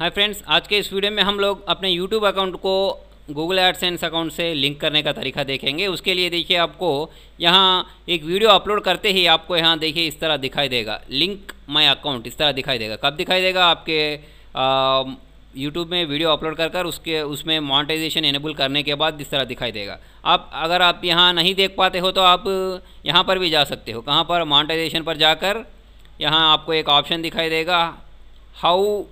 hi friends आज के इस वीडियो में हम लोग अपने यूट्यूब अकाउंट को गूगल एडसेंस अकाउंट से लिंक करने का तरीका देखेंगे उसके लिए देखिए आपको यहाँ एक वीडियो अपलोड करते ही आपको यहाँ देखिए इस तरह दिखाई देगा लिंक माय अकाउंट इस तरह दिखाई देगा कब दिखाई देगा आपके यूट्यूब में वीडियो अपलोड कर कर उसके उसमें मोनिटाइजेशन इनेबल करने के बाद इस तरह दिखाई देगा आप अगर आप यहाँ नहीं देख पाते हो तो आप यहाँ पर भी जा सकते हो कहाँ पर मोनिटाइजेशन पर जाकर यहाँ आपको एक ऑप्शन दिखाई देगा how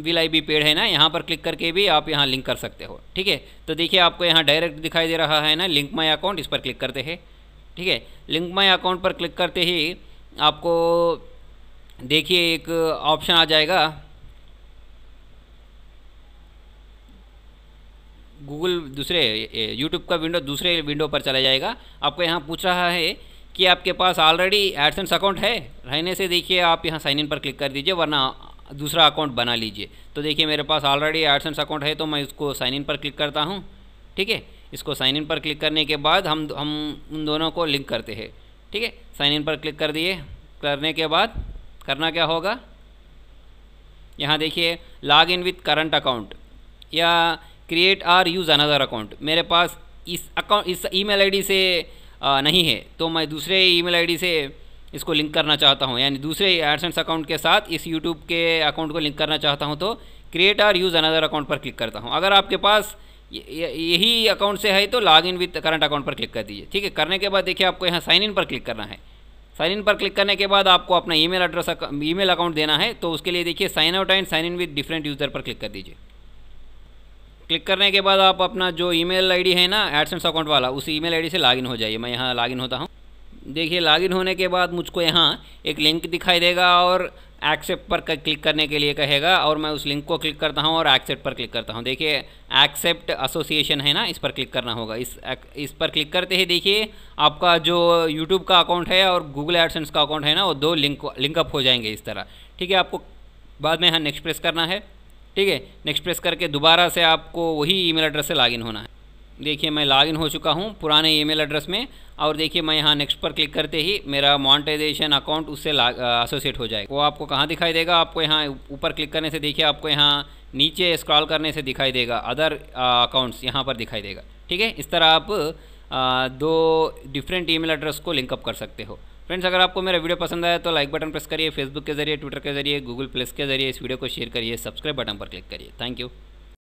will I be paid है ना यहाँ पर क्लिक करके भी आप यहाँ लिंक कर सकते हो ठीक है तो देखिए आपको यहाँ डायरेक्ट दिखाई दे रहा है ना लिंक माई अकाउंट इस पर क्लिक करते हैं ठीक है लिंक माई अकाउंट पर क्लिक करते ही आपको देखिए एक ऑप्शन आ जाएगा गूगल दूसरे यूट्यूब का विंडो दूसरे विंडो पर चला जाएगा आपको यहाँ पूछ रहा है कि आपके पास ऑलरेडी एडसेंस अकाउंट है रहने से देखिए आप यहाँ साइन इन पर क्लिक कर दीजिए वरना दूसरा अकाउंट बना लीजिए तो देखिए मेरे पास ऑलरेडी एडसेंस अकाउंट है तो मैं इसको साइन इन पर क्लिक करता हूँ ठीक है इसको साइन इन पर क्लिक करने के बाद हम हम उन दोनों को लिंक करते हैं ठीक है साइन इन पर क्लिक कर दिए करने के बाद करना क्या होगा यहाँ देखिए log in with current account या create or use another account मेरे पास इस अकाउंट इस ईमेल आईडी से आ, नहीं है तो मैं दूसरे ईमेल आईडी से इसको लिंक करना चाहता हूँ यानी दूसरे एडसेंस अकाउंट के साथ इस यूट्यूब के अकाउंट को लिंक करना चाहता हूँ तो create or use another account पर क्लिक करता हूँ अगर आपके पास यही अकाउंट से है तो log in with current account पर क्लिक कर दीजिए ठीक है करने के बाद देखिए आपको यहाँ साइन इन पर क्लिक करना है साइन इन पर क्लिक करने के बाद आपको अपना ईमेल एड्रेस ईमेल अकाउंट देना है तो उसके लिए देखिए sign out and sign in with different user पर क्लिक कर दीजिए क्लिक करने के बाद आप अपना जो ईमेल आईडी है ना एडसेंस अकाउंट वाला उस ईमेल आईडी से लॉगिन हो जाइए मैं यहाँ लॉगिन होता हूँ देखिए लॉगिन होने के बाद मुझको यहाँ एक लिंक दिखाई देगा और एक्सेप्ट पर क्लिक करने के लिए कहेगा और मैं उस लिंक को क्लिक करता हूँ और एक्सेप्ट पर क्लिक करता हूँ देखिए एक्सेप्ट एसोसिएशन है ना इस पर क्लिक करना होगा इस इस पर क्लिक करते ही देखिए आपका जो यूट्यूब का अकाउंट है और गूगल एडसेंस का अकाउंट है ना वो दो लिंक लिंकअप हो जाएंगे इस तरह ठीक है आपको बाद में यहाँ नेक्स्ट प्रेस करना है ठीक है नेक्स्ट प्रेस करके दोबारा से आपको वही ईमेल एड्रेस से लॉगिन होना है देखिए मैं लॉगिन हो चुका हूँ पुराने ईमेल एड्रेस में और देखिए मैं यहाँ नेक्स्ट पर क्लिक करते ही मेरा मॉनिटाइजेशन अकाउंट उससे एसोसिएट हो जाएगा वो आपको कहाँ दिखाई देगा आपको यहाँ ऊपर क्लिक करने से देखिए आपको यहाँ नीचे स्क्रॉल करने से दिखाई देगा अदर अकाउंट्स यहाँ पर दिखाई देगा ठीक है इस तरह आप आ, दो डिफरेंट ईमेल एड्रेस को लिंकअप कर सकते हो फ्रेंड्स अगर आपको मेरा वीडियो पसंद आया तो लाइक बटन प्रेस करिए फेसबुक के जरिए ट्विटर के जरिए गूगल प्लस के जरिए इस वीडियो को शेयर करिए सब्सक्राइब बटन पर क्लिक करिए थैंक यू